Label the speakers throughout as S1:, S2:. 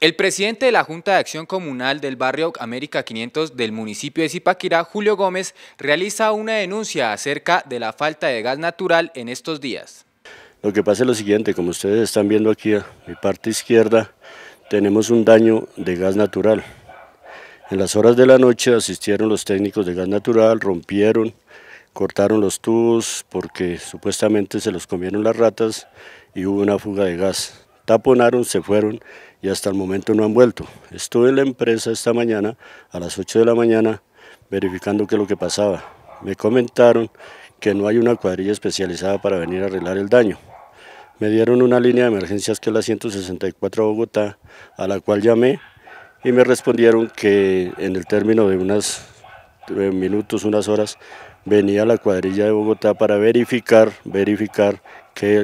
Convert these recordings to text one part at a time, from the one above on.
S1: El presidente de la Junta de Acción Comunal del barrio América 500 del municipio de Zipaquirá, Julio Gómez, realiza una denuncia acerca de la falta de gas natural en estos días.
S2: Lo que pasa es lo siguiente, como ustedes están viendo aquí a mi parte izquierda, tenemos un daño de gas natural. En las horas de la noche asistieron los técnicos de gas natural, rompieron, cortaron los tubos porque supuestamente se los comieron las ratas y hubo una fuga de gas. Taponaron, se fueron y hasta el momento no han vuelto. Estuve en la empresa esta mañana a las 8 de la mañana verificando qué es lo que pasaba. Me comentaron que no hay una cuadrilla especializada para venir a arreglar el daño. Me dieron una línea de emergencias que es la 164 Bogotá, a la cual llamé y me respondieron que en el término de unos minutos, unas horas, venía la cuadrilla de Bogotá para verificar, verificar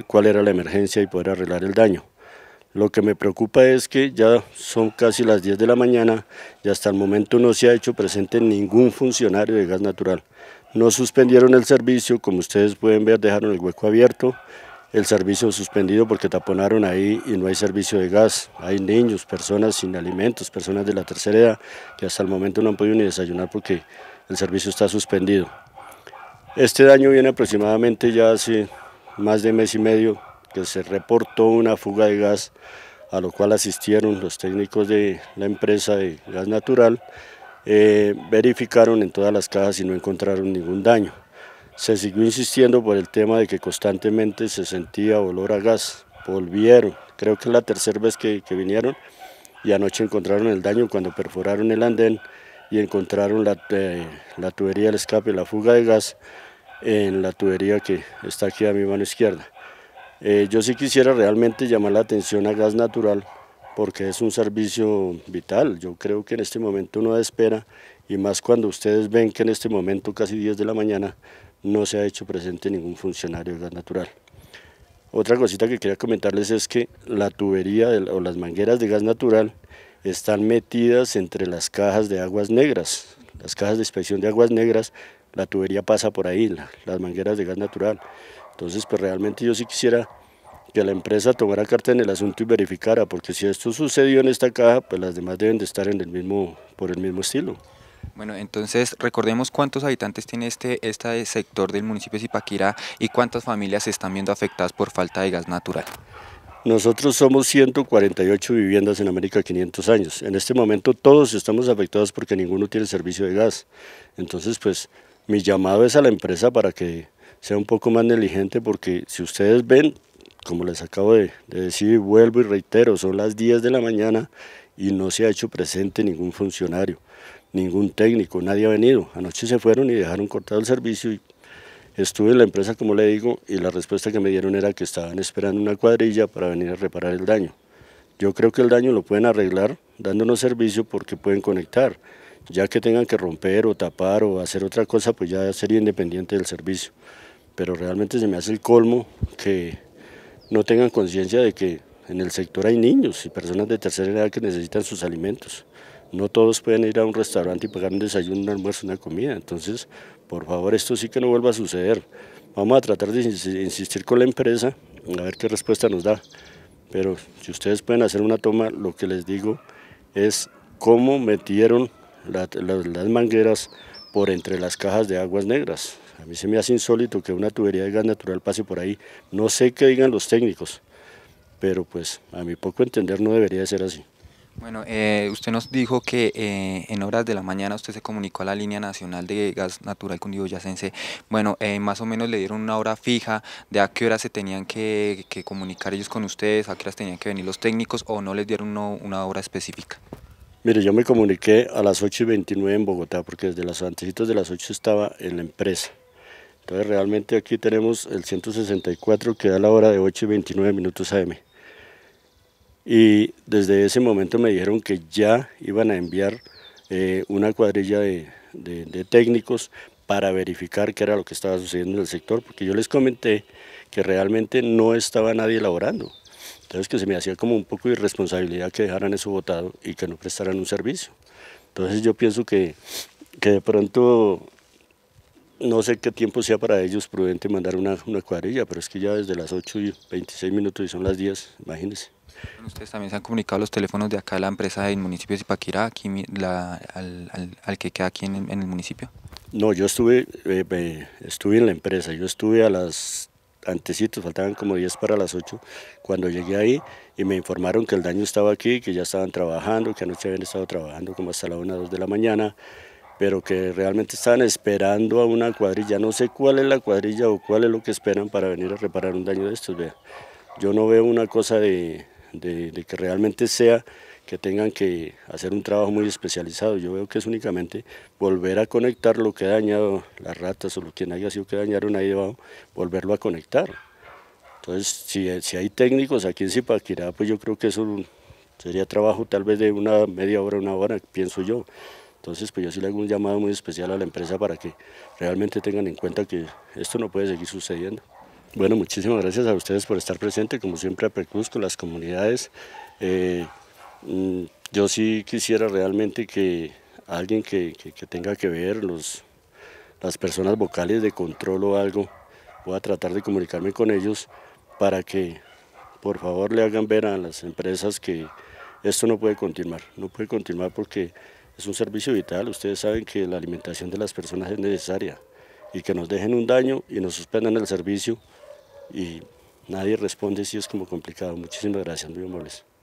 S2: cuál era la emergencia y poder arreglar el daño. Lo que me preocupa es que ya son casi las 10 de la mañana y hasta el momento no se ha hecho presente ningún funcionario de gas natural. No suspendieron el servicio, como ustedes pueden ver dejaron el hueco abierto, el servicio suspendido porque taponaron ahí y no hay servicio de gas. Hay niños, personas sin alimentos, personas de la tercera edad que hasta el momento no han podido ni desayunar porque el servicio está suspendido. Este daño viene aproximadamente ya hace más de mes y medio que se reportó una fuga de gas a lo cual asistieron los técnicos de la empresa de gas natural, eh, verificaron en todas las cajas y no encontraron ningún daño. Se siguió insistiendo por el tema de que constantemente se sentía olor a gas. Volvieron, creo que es la tercera vez que, vinieron y anoche encontraron el daño cuando perforaron el andén y encontraron la, eh, la tubería del escape, la fuga de gas en la tubería que está aquí a mi mano izquierda. Eh, yo sí quisiera realmente llamar la atención a gas natural porque es un servicio vital. Yo creo que en este momento uno espera y más cuando ustedes ven que en este momento, casi 10 de la mañana, no se ha hecho presente ningún funcionario de gas natural. Otra cosita que quería comentarles es que la tubería o las mangueras de gas natural están metidas entre las cajas de aguas negras, las cajas de inspección de aguas negras, la tubería pasa por ahí, las mangueras de gas natural. Entonces, pues realmente yo sí quisiera que la empresa tomara carta en el asunto y verificara, porque si esto sucedió en esta caja, pues las demás deben de estar en el mismo, por el mismo estilo.
S1: Bueno, entonces recordemos cuántos habitantes tiene este, este sector del municipio de Zipaquirá y cuántas familias se están viendo afectadas por falta de gas natural.
S2: Nosotros somos 148 viviendas en América 500 años. En este momento todos estamos afectados porque ninguno tiene servicio de gas. Entonces, pues mi llamado es a la empresa para que sea un poco más negligente porque si ustedes ven, como les acabo de, de decir, vuelvo y reitero, son las 10 de la mañana y no se ha hecho presente ningún funcionario, ningún técnico, nadie ha venido. Anoche se fueron y dejaron cortado el servicio y estuve en la empresa, como le digo, y la respuesta que me dieron era que estaban esperando una cuadrilla para venir a reparar el daño. Yo creo que el daño lo pueden arreglar dándonos servicio porque pueden conectar. Ya que tengan que romper o tapar o hacer otra cosa, pues ya sería independiente del servicio pero realmente se me hace el colmo que no tengan conciencia de que en el sector hay niños y personas de tercera edad que necesitan sus alimentos. No todos pueden ir a un restaurante y pagar un desayuno, un almuerzo, una comida. Entonces, por favor, esto sí que no vuelva a suceder. Vamos a tratar de insistir con la empresa, a ver qué respuesta nos da. Pero si ustedes pueden hacer una toma, lo que les digo es cómo metieron las mangueras por entre las cajas de aguas negras. A mí se me hace insólito que una tubería de gas natural pase por ahí. No sé qué digan los técnicos, pero pues a mi poco entender no debería de ser así.
S1: Bueno, eh, usted nos dijo que eh, en horas de la mañana usted se comunicó a la línea nacional de gas natural cundiboyacense. Bueno, eh, más o menos le dieron una hora fija de a qué hora se tenían que, comunicar ellos con ustedes, a qué horas tenían que venir los técnicos o no les dieron una hora
S2: específica. Mire, yo me comuniqué a las 8 y 29 en Bogotá, porque desde las antecitos de las 8 estaba en la empresa. Entonces realmente aquí tenemos el 164 que da la hora de 8 y 29 minutos AM. Y desde ese momento me dijeron que ya iban a enviar eh, una cuadrilla de, técnicos para verificar qué era lo que estaba sucediendo en el sector, porque yo les comenté que realmente no estaba nadie laborando. Entonces que se me hacía como un poco de irresponsabilidad que dejaran eso votado y que no prestaran un servicio. Entonces yo pienso que, que de pronto no sé qué tiempo sea para ellos prudente mandar una, una, cuadrilla, pero es que ya desde las 8 y 26 minutos y son las 10, imagínense. Ustedes también se han comunicado los teléfonos de acá,
S1: la empresa del municipio de Zipaquirá, aquí, la, al, al, que queda aquí en, el municipio.
S2: No, yo estuve, eh, estuve en la empresa, yo estuve a las antecitos, faltaban como 10 para las 8, cuando llegué ahí y me informaron que el daño estaba aquí, que ya estaban trabajando, que anoche habían estado trabajando como hasta la 1 o 2 de la mañana, pero que realmente estaban esperando a una cuadrilla, no sé cuál es la cuadrilla o cuál es lo que esperan para venir a reparar un daño de estos. Vea. Yo no veo una cosa de, de que realmente sea que tengan que hacer un trabajo muy especializado. Yo veo que es únicamente volver a conectar lo que ha dañado las ratas o lo que haya sido que dañaron ahí debajo, volverlo a conectar. Entonces, si, si hay técnicos aquí en Zipaquirá, pues yo creo que eso sería trabajo tal vez de una media hora, una hora, pienso yo. Entonces, pues yo sí le hago un llamado muy especial a la empresa para que realmente tengan en cuenta que esto no puede seguir sucediendo. Bueno, muchísimas gracias a ustedes por estar presentes, como siempre a Precruz, con las comunidades. Eh, Mm, yo sí quisiera realmente que alguien que, tenga que ver, los, las personas vocales de control o algo, pueda tratar de comunicarme con ellos para que por favor le hagan ver a las empresas que esto no puede continuar, no puede continuar porque es un servicio vital, ustedes saben que la alimentación de las personas es necesaria y que nos dejen un daño y nos suspendan el servicio y nadie responde si es como complicado. Muchísimas gracias, muy amables.